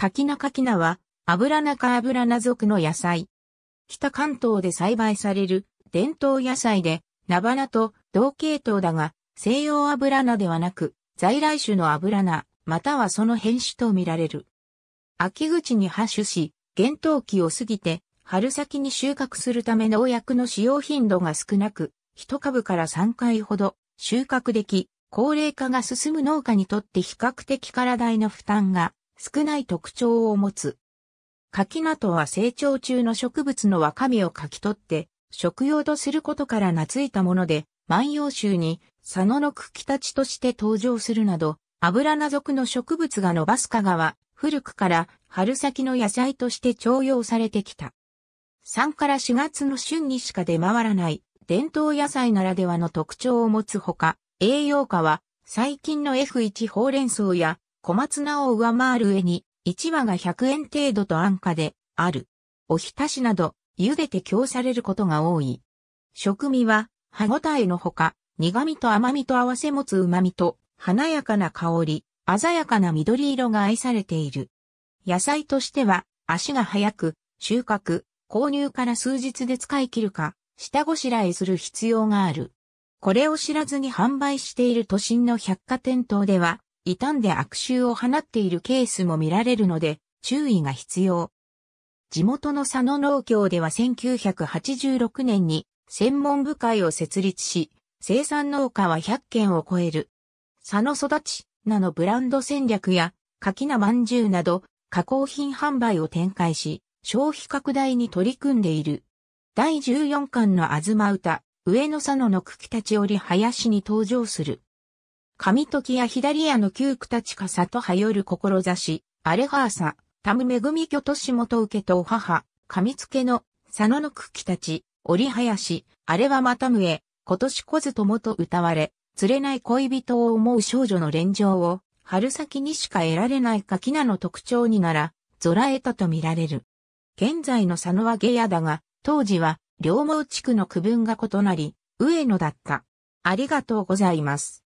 柿菜柿菜は、油中油な属の野菜。北関東で栽培される伝統野菜で、菜花と同系統だが、西洋油菜ではなく、在来種の油菜、またはその変種とみられる。秋口に発種し、厳冬期を過ぎて、春先に収穫するため農薬の使用頻度が少なく、1株から3回ほど収穫でき、高齢化が進む農家にとって比較的体の負担が少ない特徴を持つ。柿菜とは成長中の植物の若かをかき取って、食用とすることから懐いたもので、万葉集に佐野の茎たちとして登場するなど、油な属の植物が伸ばす香川、古くから春先の野菜として徴用されてきた。3から4月の旬にしか出回らない伝統野菜ならではの特徴を持つほか、栄養価は最近の F1 ほうれん草や小松菜を上回る上に、1羽が100円程度と安価である。おひたしなど、茹でて供されることが多い。食味は、歯ごたえのほか、苦味と甘味と合わせ持つ旨味と、華やかな香り、鮮やかな緑色が愛されている。野菜としては、足が早く、収穫、購入から数日で使い切るか、下ごしらえする必要がある。これを知らずに販売している都心の百貨店等では、傷んで悪臭を放っているケースも見られるので、注意が必要。地元の佐野農協では1986年に専門部会を設立し、生産農家は100件を超える。佐野育ち、なのブランド戦略や、柿名饅頭など、加工品販売を展開し、消費拡大に取り組んでいる。第14巻の東歌、上野佐野の茎立ちり林に登場する。神時や左屋の旧区たちかさとはよる志、アレハーサ、タム恵み巨都市元受けとお母、上付の、佐野の久喜たち、折林、あれはまたむえ、今年こずともと歌われ、釣れない恋人を思う少女の連情を、春先にしか得られないかきなの特徴になら、ぞらえたと見られる。現在の佐野は下屋だが、当時は、両毛地区の区分が異なり、上野だった。ありがとうございます。